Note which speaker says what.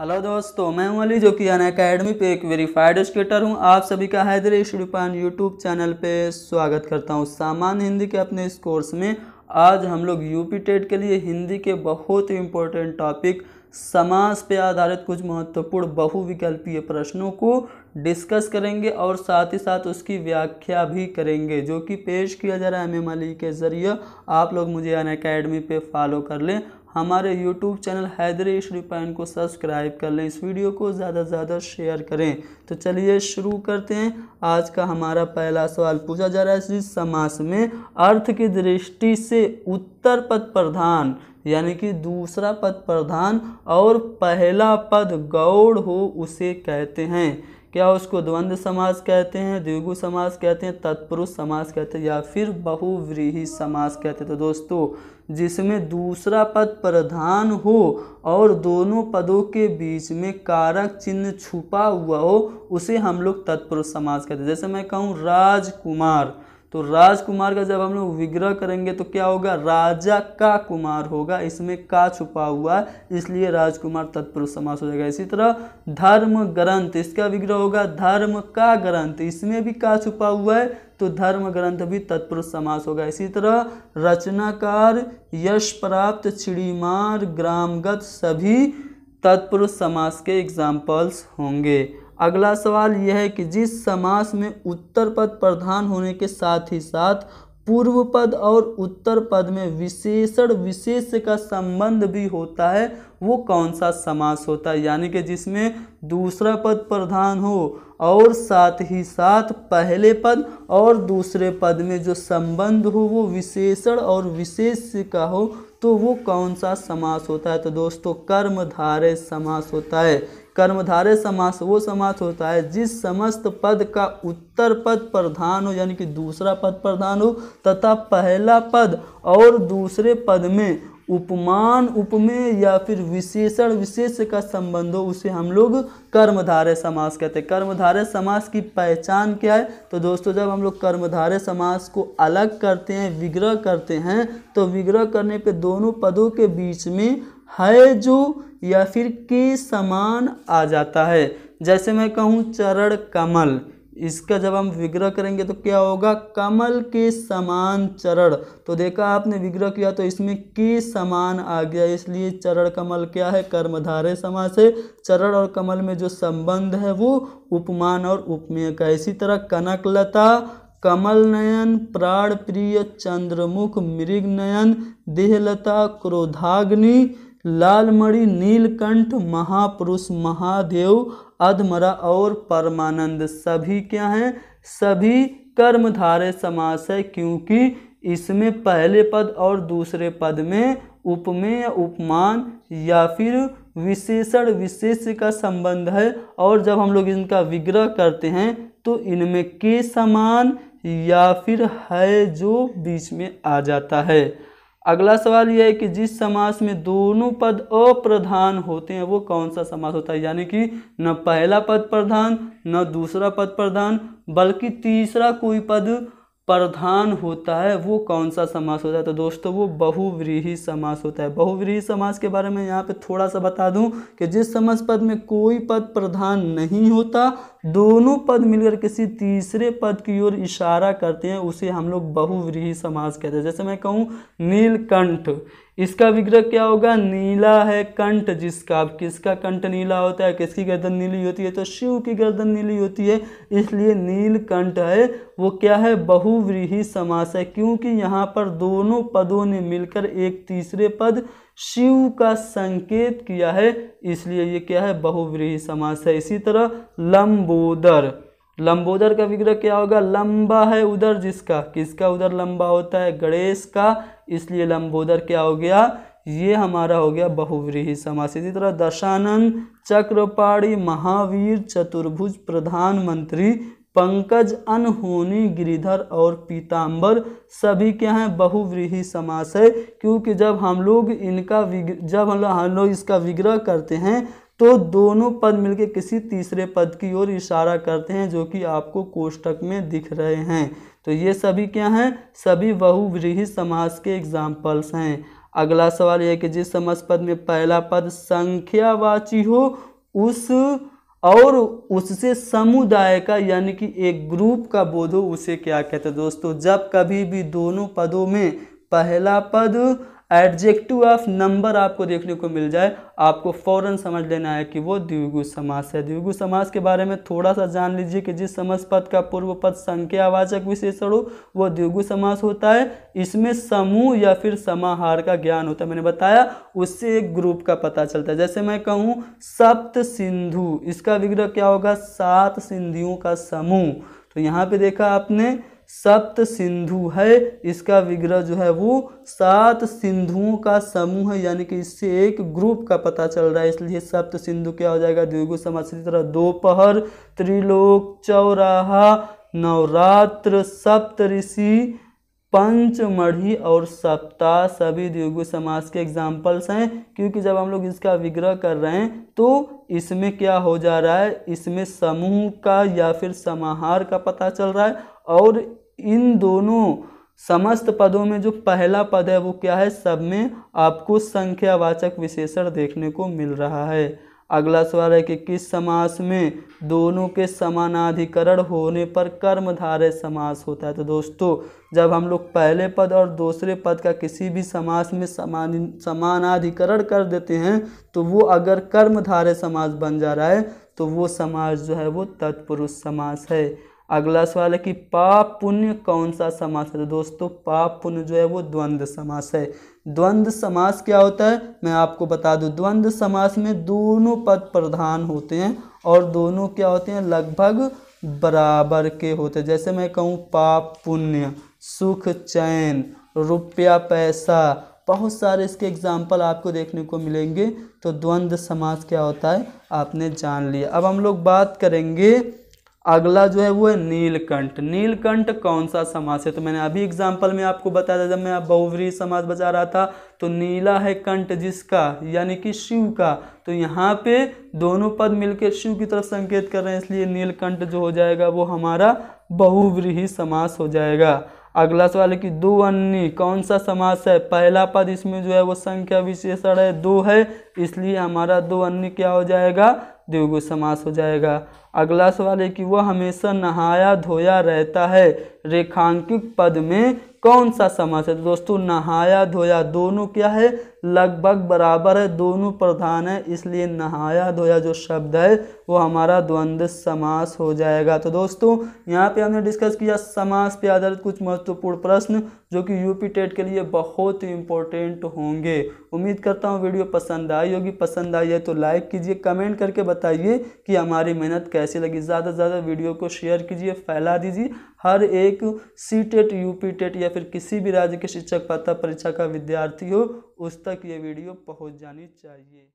Speaker 1: hello दोस्तों मैं हूं अली जो कि अन अकेडमी पे एक वेरीफाइड स्केटर हूं आप सभी का हैदर शुरूपान यूट्यूब चैनल पे स्वागत करता हूं सामान्य हिंदी के अपने इस कोर्स में आज हम लोग यूपी टेट के लिए हिंदी के बहुत ही इम्पोर्टेंट टॉपिक समाज पे आधारित कुछ महत्वपूर्ण बहुविकल्पीय प्रश्नों को डिस्कस करेंगे और साथ ही साथ उसकी व्याख्या भी करेंगे जो कि पेश किया जा रहा है एम के ज़रिए आप लोग मुझे अन अकेडमी पर फॉलो कर लें हमारे यूट्यूब चैनल श्री इशरूपैन को सब्सक्राइब कर लें इस वीडियो को ज़्यादा से ज़्यादा शेयर करें तो चलिए शुरू करते हैं आज का हमारा पहला सवाल पूछा जा रहा है श्री समास में अर्थ की दृष्टि से उत्तर पद प्रधान यानी कि दूसरा पद प्रधान और पहला पद गौड़ हो उसे कहते हैं क्या उसको द्वंद्व समास कहते हैं द्विगु समास कहते हैं तत्पुरुष समास कहते हैं या फिर बहुव्रीही समास कहते हैं तो दोस्तों जिसमें दूसरा पद प्रधान हो और दोनों पदों के बीच में कारक चिन्ह छुपा हुआ हो उसे हम लोग तत्पुरुष समास कहते हैं जैसे मैं कहूँ राजकुमार तो राजकुमार का जब हम लोग विग्रह करेंगे तो क्या होगा राजा का कुमार होगा इसमें का छुपा हुआ इसलिए राजकुमार तत्पुरुष समास हो जाएगा इसी तरह धर्म ग्रंथ इसका विग्रह होगा धर्म का ग्रंथ इसमें भी का छुपा हुआ है तो धर्म ग्रंथ भी तत्पुरुष समास होगा इसी तरह रचनाकार यश प्राप्त छिड़ीमार ग्रामगत सभी तत्पुरुष समास के एग्जाम्पल्स होंगे अगला सवाल यह है कि जिस समास में उत्तर पद प्रधान होने के साथ ही साथ पूर्व पद और उत्तर पद में विशेषण विशेष का संबंध भी होता है वो कौन सा समास होता है यानी कि जिसमें दूसरा पद प्रधान हो और साथ ही साथ पहले पद और दूसरे पद में जो संबंध हो वो विशेषण और विशेष का हो तो वो कौन सा समास होता है तो दोस्तों कर्मधारय समास होता है कर्मधारय समास वो समास होता है जिस समस्त पद का उत्तर पद प्रधान हो यानी कि दूसरा पद प्रधान हो तथा पहला पद और दूसरे पद में उपमान उपमेय या फिर विशेषण विशेष का संबंध हो उसे हम लोग कर्मधारय समास कहते हैं कर्मधारय समास की पहचान क्या है तो दोस्तों जब हम लोग कर्मधारय समास को अलग करते हैं विग्रह करते हैं तो विग्रह करने पे दोनों पदों के बीच में है जो या फिर के समान आ जाता है जैसे मैं कहूँ चरण कमल इसका जब हम विग्रह करेंगे तो क्या होगा कमल के समान चरण तो देखा आपने विग्रह किया तो इसमें के समान आ गया इसलिए चरण कमल क्या है कर्मधारे समास है चरण और कमल में जो संबंध है वो उपमान और उपमेय का इसी तरह कनकलता कमल नयन प्राण प्रिय चंद्रमुख मृग नयन देहलता क्रोधाग्नि लालमणि नीलकंठ महापुरुष महादेव अधमरा और परमानंद सभी क्या हैं सभी कर्मधारय समास है क्योंकि इसमें पहले पद और दूसरे पद में उपमेय या उपमान या फिर विशेषण विशेष का संबंध है और जब हम लोग इनका विग्रह करते हैं तो इनमें के समान या फिर है जो बीच में आ जाता है अगला सवाल यह है कि जिस समास में दोनों पद अप्रधान होते हैं वो कौन सा समास होता है यानी कि न पहला पद प्रधान न दूसरा पद प्रधान बल्कि तीसरा कोई पद प्रधान होता है वो कौन सा समास होता है तो दोस्तों वो बहुव्रीही समास होता है बहुव्रीही समास के बारे में यहाँ पे थोड़ा सा बता दूँ कि जिस समास पद में कोई पद प्रधान नहीं होता दोनों पद मिलकर किसी तीसरे पद की ओर इशारा करते हैं उसे हम लोग बहुव्रीही समास कहते हैं जैसे मैं कहूँ नीलकंठ इसका विग्रह क्या होगा नीला है कंठ जिसका अब किसका कंठ नीला होता है किसकी गर्दन नीली होती है तो शिव की गर्दन नीली होती है इसलिए नीलकंठ है वो क्या है बहुव्रीही समास है क्योंकि यहाँ पर दोनों पदों ने मिलकर एक तीसरे पद शिव का संकेत किया है इसलिए ये क्या है बहुव्रीही समास है इसी तरह लंबोदर लंबोदर का विग्रह क्या होगा लंबा है उधर जिसका किसका उधर लंबा होता है गणेश का इसलिए लंबोदर क्या हो गया ये हमारा हो गया बहुव्रीही समास इसी तरह दशानंद चक्रपाड़ी महावीर चतुर्भुज प्रधानमंत्री पंकज अनहोनी गिरिधर और पीताम्बर सभी क्या हैं बहुव्रीही समास है क्योंकि जब हम लोग इनका जब हम लोग इसका विग्रह करते हैं तो दोनों पद मिलकर किसी तीसरे पद की ओर इशारा करते हैं जो कि आपको कोष्टक में दिख रहे हैं तो ये सभी क्या हैं सभी बहुव्रीही समास के एग्जाम्पल्स हैं अगला सवाल यह कि जिस समास पद में पहला पद संख्यावाची हो उस और उससे समुदाय का यानी कि एक ग्रुप का बोध हो उसे क्या कहते हैं दोस्तों जब कभी भी दोनों पदों में पहला पद एडजेक्टिव ऑफ नंबर आपको देखने को मिल जाए आपको फ़ौरन समझ लेना है कि वो द्विगु समास है द्विगु समास के बारे में थोड़ा सा जान लीजिए कि जिस समास पद का पूर्व पद संख्यावाचक विशेषण हो वो द्विगु समास होता है इसमें समूह या फिर समाहार का ज्ञान होता है मैंने बताया उससे एक ग्रुप का पता चलता है जैसे मैं कहूँ सप्त सिंधु इसका विग्रह क्या होगा सात सिंधियों का समूह तो यहाँ पे देखा आपने सप्त सिंधु है इसका विग्रह जो है वो सात सिंधुओं का समूह है यानी कि इससे एक ग्रुप का पता चल रहा है इसलिए सप्त सिंधु क्या हो जाएगा द्विगु समाज इसी तरह दोपहर त्रिलोक चौराहा नवरात्र सप्त ऋषि पंचमढ़ी और सप्ताह सभी द्विगु समाज के एग्जाम्पल्स हैं क्योंकि जब हम लोग इसका विग्रह कर रहे हैं तो इसमें क्या हो जा रहा है इसमें समूह का या फिर समाहार का पता चल रहा है और इन दोनों समस्त पदों में जो पहला पद है वो क्या है सब में आपको संख्यावाचक विशेषण देखने को मिल रहा है अगला सवाल है कि किस समास में दोनों के समानाधिकरण होने पर कर्मधारय समास होता है तो दोस्तों जब हम लोग पहले पद और दूसरे पद का किसी भी समास में समान समानाधिकरण कर देते हैं तो वो अगर कर्मधारय समास बन जा रहा है तो वो समास जो है वो तत्पुरुष समास है अगला सवाल है कि पाप पुण्य कौन सा समास है तो दोस्तों पाप पुण्य जो है वो द्वंद्व समास है द्वंद समास क्या होता है मैं आपको बता दूं द्वंद्व समास में दोनों पद प्रधान होते हैं और दोनों क्या होते हैं लगभग बराबर के होते हैं जैसे मैं कहूँ पाप पुण्य सुख चैन रुपया पैसा बहुत सारे इसके एग्जाम्पल आपको देखने को मिलेंगे तो द्वंद्व समास क्या होता है आपने जान लिया अब हम लोग बात करेंगे अगला जो है वो है नीलकंठ नीलकंठ कौन सा समास है तो मैंने अभी एग्जाम्पल में आपको बताया था जब मैं आप बहुवरी समास बचा रहा था तो नीला है कंठ जिसका यानी कि शिव का तो यहाँ पे दोनों पद मिलकर शिव की तरफ संकेत कर रहे हैं इसलिए नीलकंठ जो हो जाएगा वो हमारा बहुव्रीही समास हो जाएगा अगला सवाल है कि दो अन्य कौन सा समास है पहला पद इसमें जो है वो संख्या विशेषण है दो है इसलिए हमारा दो अन्य क्या हो जाएगा द्विगु समास हो जाएगा अगला सवाल है कि वह हमेशा नहाया धोया रहता है रेखांकित पद में कौन सा समास है तो दोस्तों नहाया धोया दोनों क्या है लगभग बराबर है दोनों प्रधान है इसलिए नहाया धोया जो शब्द है वो हमारा द्वंद्व समास हो जाएगा तो दोस्तों यहाँ पे हमने डिस्कस किया समास पे आधारित कुछ महत्वपूर्ण प्रश्न जो कि यूपी टेट के लिए बहुत इंपॉर्टेंट होंगे उम्मीद करता हूँ वीडियो पसंद आई होगी पसंद आई है तो लाइक कीजिए कमेंट करके बताइए कि हमारी मेहनत कैसे कैसी लगी ज़्यादा से ज़्यादा वीडियो को शेयर कीजिए फैला दीजिए हर एक C TET U P TET या फिर किसी भी राज्य के शिक्षक पात्रता परीक्षा का विद्यार्थी हो उस तक ये वीडियो पहुँच जानी चाहिए